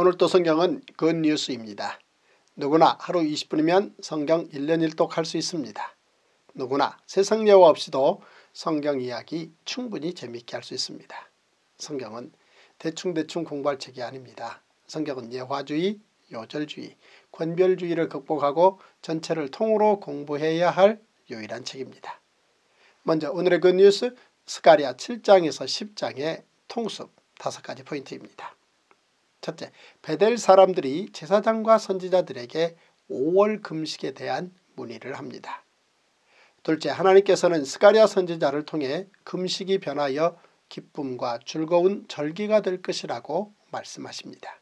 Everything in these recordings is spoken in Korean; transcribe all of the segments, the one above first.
오늘 도 성경은 굿뉴스입니다. 누구나 하루 20분이면 성경 1년 1독 할 수 있습니다. 누구나 세상 여화 없이도 성경 이야기 충분히 재미있게 할 수 있습니다. 성경은 대충대충 공부할 책이 아닙니다. 성경은 예화주의, 요절주의, 권별주의를 극복하고 전체를 통으로 공부해야 할 유일한 책입니다. 먼저 오늘의 굿뉴스 스가리아 7장에서 10장의 통습 5 가지 포인트입니다. 첫째, 베델 사람들이 제사장과 선지자들에게 5월 금식에 대한 문의를 합니다. 둘째, 하나님께서는 스가리아 선지자를 통해 금식이 변하여 기쁨과 즐거운 절기가 될 것이라고 말씀하십니다.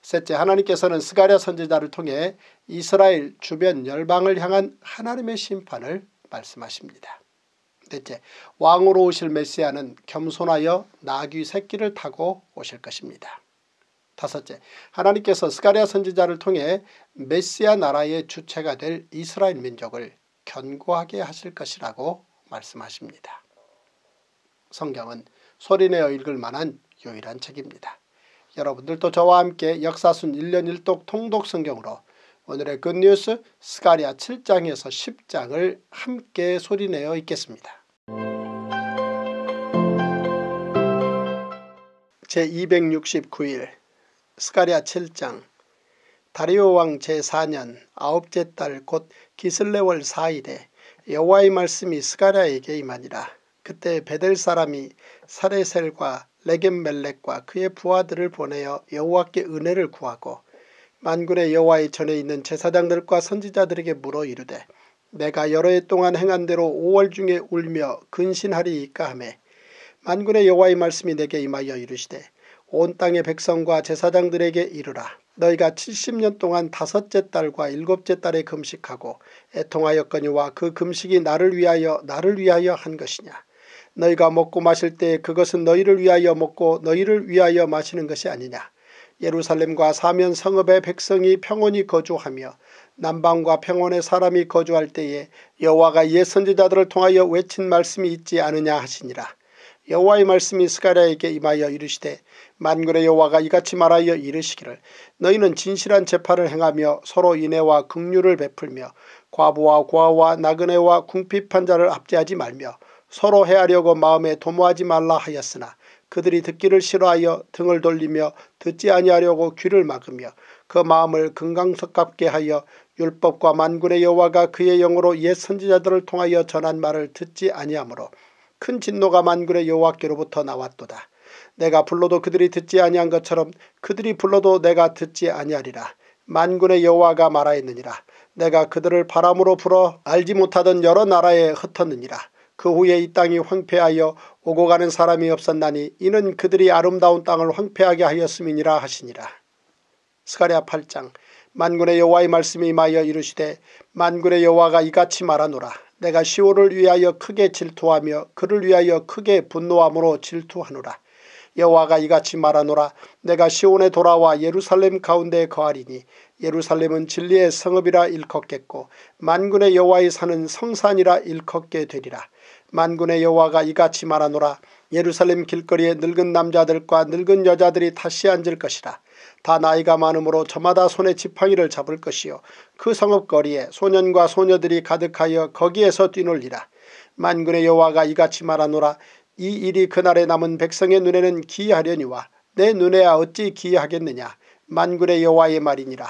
셋째, 하나님께서는 스가리아 선지자를 통해 이스라엘 주변 열방을 향한 하나님의 심판을 말씀하십니다. 넷째, 왕으로 오실 메시아는 겸손하여 나귀 새끼를 타고 오실 것입니다. 다섯째, 하나님께서 스가리아 선지자를 통해 메시아 나라의 주체가 될 이스라엘 민족을 견고하게 하실 것이라고 말씀하십니다. 성경은 소리내어 읽을 만한 유일한 책입니다. 여러분들도 저와 함께 역사순 1년 1독 통독 성경으로 오늘의 굿뉴스 스가리아 7장에서 10장을 함께 소리내어 읽겠습니다. 제269일 스가랴 7장 다리오 왕 제4년 아홉째 달 곧 기슬레월 4일에 여호와의 말씀이 스가랴에게 임하니라. 그때 베델 사람이 사레셀과 레겐멜렉과 그의 부하들을 보내어 여호와께 은혜를 구하고 만군의 여호와의 전에 있는 제사장들과 선지자들에게 물어 이르되 내가 여러 해 동안 행한 대로 5월 중에 울며 근신하리이까 하매 만군의 여호와의 말씀이 내게 임하여 이르시되 온 땅의 백성과 제사장들에게 이르라. 너희가 70년 동안 다섯째 딸과 일곱째 딸에 금식하고 애통하였거니와 그 금식이 나를 위하여 나를 위하여 한 것이냐. 너희가 먹고 마실 때 그것은 너희를 위하여 먹고 너희를 위하여 마시는 것이 아니냐. 예루살렘과 사면 성읍의 백성이 평온히 거주하며 남방과 평온의 사람이 거주할 때에 여호와가 예 선지자들을 통하여 외친 말씀이 있지 않으냐 하시니라. 여호와의 말씀이 스가랴에게 임하여 이르시되 만군의 여호와가 이같이 말하여 이르시기를 너희는 진실한 재판을 행하며 서로 인애와 긍휼을 베풀며 과부와 고아와 나그네와 궁핍한 자를 압제하지 말며 서로 해하려고 마음에 도모하지 말라 하였으나 그들이 듣기를 싫어하여 등을 돌리며 듣지 아니하려고 귀를 막으며 그 마음을 금강석갑게 하여 율법과 만군의 여호와가 그의 영으로 옛 선지자들을 통하여 전한 말을 듣지 아니하므로 큰 진노가 만군의 여호와께로부터 나왔도다. 내가 불러도 그들이 듣지 아니한 것처럼 그들이 불러도 내가 듣지 아니하리라. 만군의 여호와가 말하였느니라. 내가 그들을 바람으로 불어 알지 못하던 여러 나라에 흩었느니라. 그 후에 이 땅이 황폐하여 오고 가는 사람이 없었나니 이는 그들이 아름다운 땅을 황폐하게 하였음이니라 하시니라. 스가랴 8장 만군의 여호와의 말씀이 임하여 이르시되 만군의 여호와가 이같이 말하노라 내가 시오를 위하여 크게 질투하며 그를 위하여 크게 분노함으로 질투하노라. 여호와가 이같이 말하노라 내가 시온에 돌아와 예루살렘 가운데 거하리니 예루살렘은 진리의 성읍이라 일컫겠고 만군의 여호와의 사는 성산이라 일컫게 되리라 만군의 여호와가 이같이 말하노라 예루살렘 길거리에 늙은 남자들과 늙은 여자들이 다시 앉을 것이라 다 나이가 많으므로 저마다 손에 지팡이를 잡을 것이요 그 성읍거리에 소년과 소녀들이 가득하여 거기에서 뛰놀리라. 만군의 여호와가 이같이 말하노라 이 일이 그날에 남은 백성의 눈에는 기이하려니와 내 눈에야 어찌 기이하겠느냐 만군의 여호와의 말이니라.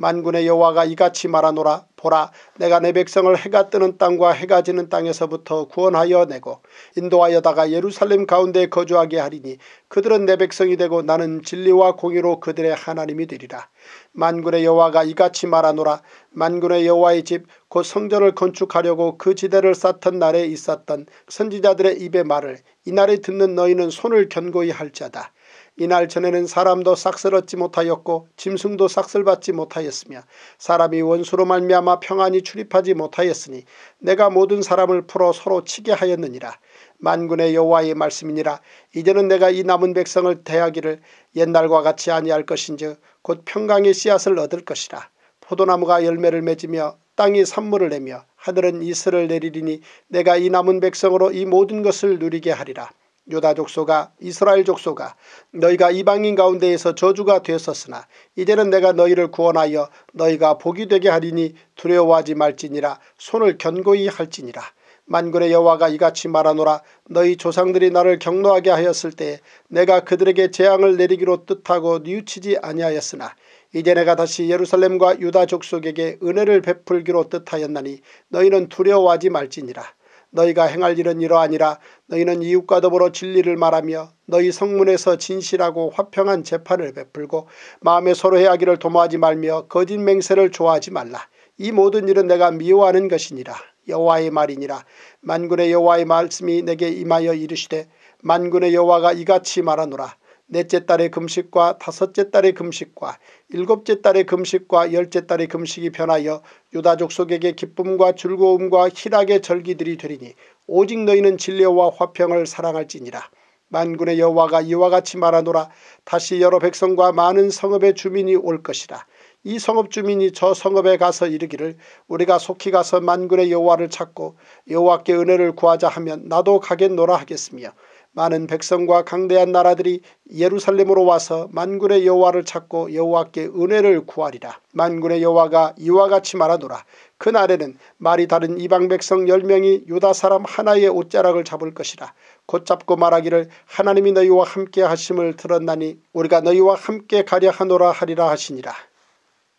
만군의 여호와가 이같이 말하노라 보라 내가 내 백성을 해가 뜨는 땅과 해가 지는 땅에서부터 구원하여 내고 인도하여다가 예루살렘 가운데 거주하게 하리니 그들은 내 백성이 되고 나는 진리와 공의로 그들의 하나님이 되리라. 만군의 여호와가 이같이 말하노라 만군의 여호와의 집 곧 성전을 건축하려고 그 지대를 쌓던 날에 있었던 선지자들의 입의 말을 이날에 듣는 너희는 손을 견고히 할자다. 이날 전에는 사람도 싹쓸 얻지 못하였고 짐승도 싹쓸 받지 못하였으며 사람이 원수로 말미암아 평안히 출입하지 못하였으니 내가 모든 사람을 풀어 서로 치게 하였느니라. 만군의 여호와의 말씀이니라 이제는 내가 이 남은 백성을 대하기를 옛날과 같이 아니할 것인지곧 평강의 씨앗을 얻을 것이라. 포도나무가 열매를 맺으며 땅이 산물을 내며 하늘은 이슬을 내리리니 내가 이 남은 백성으로 이 모든 것을 누리게 하리라. 유다 족속아 이스라엘 족속아 너희가 이방인 가운데에서 저주가 되었었으나 이제는 내가 너희를 구원하여 너희가 복이 되게 하리니 두려워하지 말지니라 손을 견고히 할지니라 만군의 여호와가 이같이 말하노라 너희 조상들이 나를 경노하게 하였을 때에 내가 그들에게 재앙을 내리기로 뜻하고 뉘우치지 아니하였으나 이제 내가 다시 예루살렘과 유다 족속에게 은혜를 베풀기로 뜻하였나니 너희는 두려워하지 말지니라 너희가 행할 일은 이러하니라 너희는 이웃과 더불어 진리를 말하며 너희 성문에서 진실하고 화평한 재판을 베풀고 마음에 서로의 악기를 도모하지 말며 거짓 맹세를 좋아하지 말라. 이 모든 일은 내가 미워하는 것이니라. 여호와의 말이니라. 만군의 여호와의 말씀이 내게 임하여 이르시되 만군의 여호와가 이같이 말하노라. 넷째 딸의 금식과 다섯째 딸의 금식과 일곱째 딸의 금식과 열째 딸의 금식이 변하여 유다족 속에게 기쁨과 즐거움과 희락의 절기들이 되리니 오직 너희는 진례와 화평을 사랑할지니라. 만군의 여호와가 이와 같이 말하노라 다시 여러 백성과 많은 성읍의 주민이 올 것이라. 이 성읍 주민이 저 성읍에 가서 이르기를 우리가 속히 가서 만군의 여호와를 찾고 여호와께 은혜를 구하자 하면 나도 가겠노라 하겠으며 많은 백성과 강대한 나라들이 예루살렘으로 와서 만군의 여호와를 찾고 여호와께 은혜를 구하리라. 만군의 여호와가 이와 같이 말하노라. 그날에는 말이 다른 이방 백성 10명이 유다 사람 하나의 옷자락을 잡을 것이라. 곧 잡고 말하기를 하나님이 너희와 함께 하심을 들었나니 우리가 너희와 함께 가려 하노라 하리라 하시니라.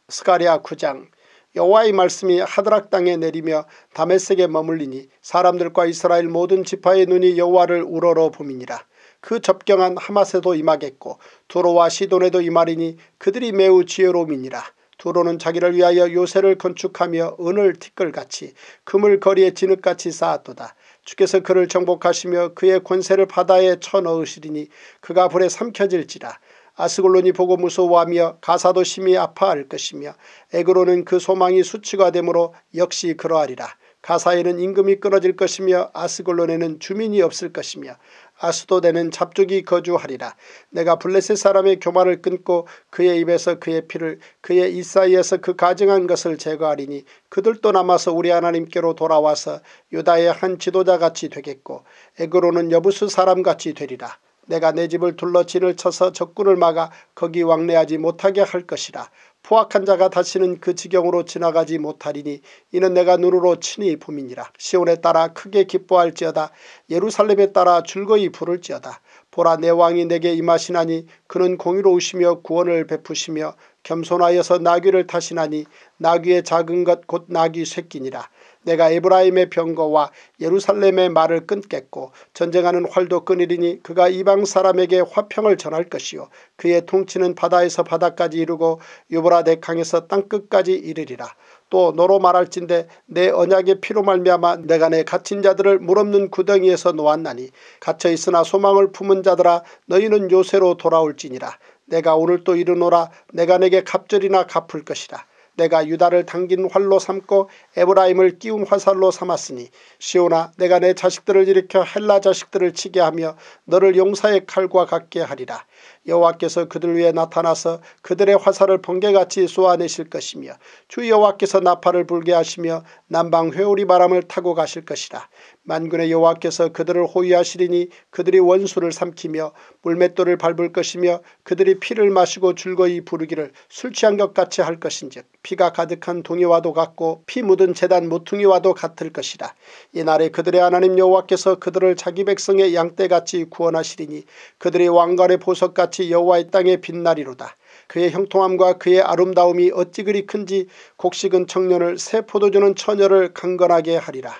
스가리아 9장 여호와의 말씀이 하드락 땅에 내리며 다메섹에 머물리니 사람들과 이스라엘 모든 지파의 눈이 여호와를 우러러 봄이니라. 그 접경한 하마세도 임하겠고 두로와 시돈에도 임하리니 그들이 매우 지혜로움이니라. 두로는 자기를 위하여 요새를 건축하며 은을 티끌같이 금을 거리에 진흙같이 쌓았도다. 주께서 그를 정복하시며 그의 권세를 바다에 쳐넣으시리니 그가 불에 삼켜질지라 아스골론이 보고 무서워하며 가사도 심히 아파할 것이며 에그로는 그 소망이 수치가 되므로 역시 그러하리라. 가사에는 임금이 끊어질 것이며 아스골론에는 주민이 없을 것이며 아스도대는 잡족이 거주하리라. 내가 블레셋 사람의 교만을 끊고 그의 입에서 그의 피를 그의 이사이에서 그 가증한 것을 제거하리니 그들도 남아서 우리 하나님께로 돌아와서 유다의 한 지도자같이 되겠고 에그로는 여부수 사람같이 되리라. 내가 내 집을 둘러 진을 쳐서 적군을 막아 거기 왕래하지 못하게 할 것이라. 포악한 자가 다시는 그 지경으로 지나가지 못하리니 이는 내가 눈으로 친히 봄이니라. 시온에 따라 크게 기뻐할지어다. 예루살렘에 따라 즐거이 부를지어다. 보라 내 왕이 내게 임하시나니 그는 공의로우시며 구원을 베푸시며 겸손하여서 나귀를 타시나니 나귀의 작은 것 곧 나귀 새끼니라. 내가 에브라임의 병거와 예루살렘의 말을 끊겠고 전쟁하는 활도 끊으리니 그가 이방 사람에게 화평을 전할 것이요 그의 통치는 바다에서 바다까지 이르고 유브라데 강에서 땅끝까지 이르리라. 또 너로 말할진대 내 언약의 피로 말미암아 내가 내 갇힌 자들을 물없는 구덩이에서 놓았나니 갇혀 있으나 소망을 품은 자들아 너희는 요새로 돌아올지니라 내가 오늘 또 이르노라 내가 내게 갑절이나 갚을 것이라 내가 유다를 당긴 활로 삼고 에브라임을 끼운 화살로 삼았으니 시온아 내가 내 자식들을 일으켜 헬라 자식들을 치게 하며 너를 용사의 칼과 같게 하리라. 여호와께서 그들 위에 나타나서 그들의 화살을 번개같이 쏘아내실 것이며 주 여호와께서 나팔을 불게 하시며 남방 회오리 바람을 타고 가실 것이라. 만군의 여호와께서 그들을 호위하시리니 그들이 원수를 삼키며 물맷돌을 밟을 것이며 그들이 피를 마시고 줄거이 부르기를 술 취한 것 같이 할 것인즉 피가 가득한 동이와도 같고 피 묻은 재단 모퉁이와도 같을 것이라. 이날에 그들의 하나님 여호와께서 그들을 자기 백성의 양떼같이 구원하시리니 그들이 왕관의 보석같이 여호와의 땅에 빛나리로다. 그의 형통함과 그의 아름다움이 어찌 그리 큰지 곡식은 청년을 새 포도주는 처녀를 강건하게 하리라.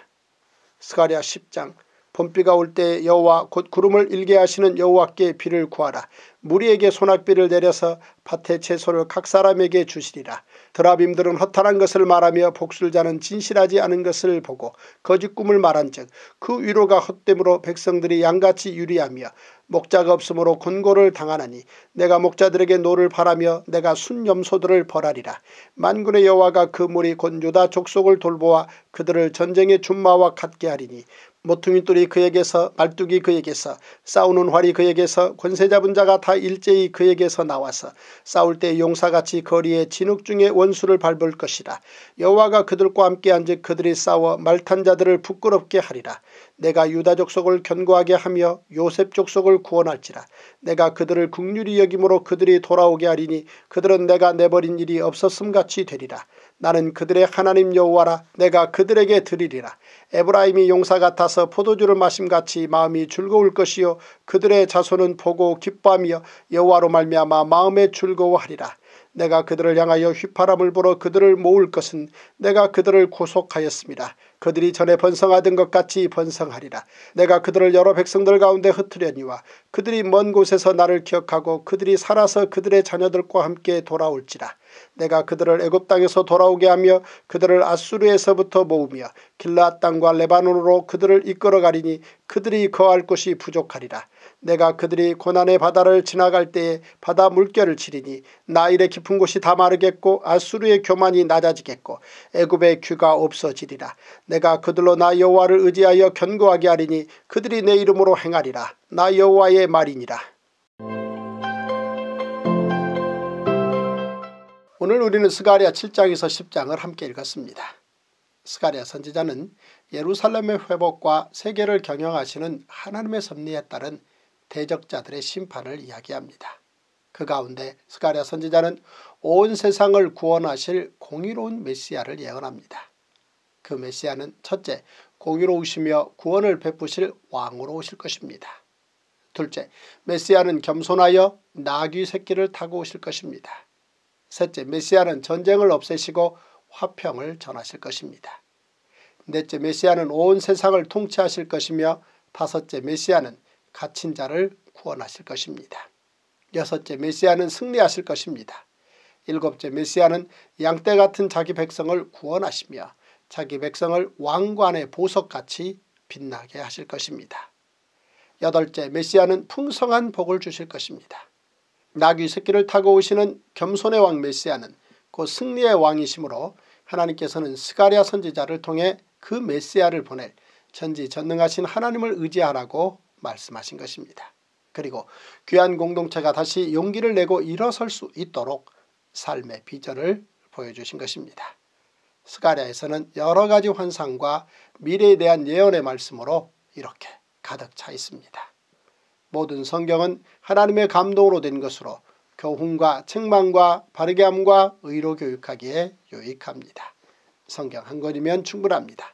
스가랴 10장 봄비가 올 때 여호와 곧 구름을 일게 하시는 여호와께 비를 구하라. 무리에게 소낙비를 내려서 밭의 채소를 각 사람에게 주시리라. 드라빔들은 허탈한 것을 말하며 복술자는 진실하지 않은 것을 보고 거짓 꿈을 말한즉 그 위로가 헛됨으로 백성들이 양같이 유리하며 목자가 없으므로 군고를 당하나니 내가 목자들에게 노를 바라며 내가 순염소들을 벌하리라. 만군의 여호와가 그 물이 곤 유다 족속을 돌보아 그들을 전쟁의 준마와 같게 하리니 모퉁이 뚫이 그에게서 말뚝이 그에게서 싸우는 활이 그에게서 권세 잡은 자가 다 일제히 그에게서 나와서 싸울 때 용사같이 거리에 진흙 중에 원수를 밟을 것이라 여호와가 그들과 함께 한즉 그들이 싸워 말탄 자들을 부끄럽게 하리라 내가 유다 족속을 견고하게 하며 요셉 족속을 구원할지라 내가 그들을 국률이 여김으로 그들이 돌아오게 하리니 그들은 내가 내버린 일이 없었음같이 되리라 나는 그들의 하나님 여호와라 내가 그들에게 드리리라 에브라임이 용사 같아서 포도주를 마심같이 마음이 즐거울 것이요 그들의 자손은 보고 기뻐하며 여호와로 말미암아 마음에 즐거워하리라 내가 그들을 향하여 휘파람을 불어 그들을 모을 것은 내가 그들을 구속하였습니다. 그들이 전에 번성하던 것 같이 번성하리라. 내가 그들을 여러 백성들 가운데 흩으려니와 그들이 먼 곳에서 나를 기억하고 그들이 살아서 그들의 자녀들과 함께 돌아올지라. 내가 그들을 애굽 땅에서 돌아오게 하며 그들을 아수르에서부터 모으며 길라 땅과 레바논으로 그들을 이끌어가리니 그들이 거할 곳이 부족하리라. 내가 그들이 고난의 바다를 지나갈 때에 바다 물결을 치리니 나일의 깊은 곳이 다 마르겠고 아수르의 교만이 낮아지겠고 애굽의 귀가 없어지리라. 내가 그들로 나 여호와를 의지하여 견고하게 하리니 그들이 내 이름으로 행하리라. 나 여호와의 말이니라. 오늘 우리는 스가리아 7장에서 10장을 함께 읽었습니다. 스가리아 선지자는 예루살렘의 회복과 세계를 경영하시는 하나님의 섭리에 따른 대적자들의 심판을 이야기합니다. 그 가운데 스가랴 선지자는 온 세상을 구원하실 공의로운 메시아를 예언합니다. 그 메시아는 첫째, 공의로우시며 구원을 베푸실 왕으로 오실 것입니다. 둘째, 메시아는 겸손하여 나귀 새끼를 타고 오실 것입니다. 셋째, 메시아는 전쟁을 없애시고 화평을 전하실 것입니다. 넷째, 메시아는 온 세상을 통치하실 것이며 다섯째, 메시아는 갇힌 자를 구원하실 것입니다. 여섯째 메시아는 승리하실 것입니다. 일곱째 메시아는 양떼 같은 자기 백성을 구원하시며 자기 백성을 왕관의 보석같이 빛나게 하실 것입니다. 여덟째 메시아는 풍성한 복을 주실 것입니다. 나귀 새끼를 타고 오시는 겸손의 왕 메시아는 곧 승리의 왕이시므로 하나님께서는 스가리아 선지자를 통해 그 메시아를 보낼 전지전능하신 하나님을 의지하라고 말씀하신 것입니다. 그리고 귀한 공동체가 다시 용기를 내고 일어설 수 있도록 삶의 비전을 보여주신 것입니다. 스가랴에서는 여러 가지 환상과 미래에 대한 예언의 말씀으로 이렇게 가득 차 있습니다. 모든 성경은 하나님의 감동으로 된 것으로 교훈과 책망과 바르게함과 의로 교육하기에 유익합니다. 성경 한 권이면 충분합니다.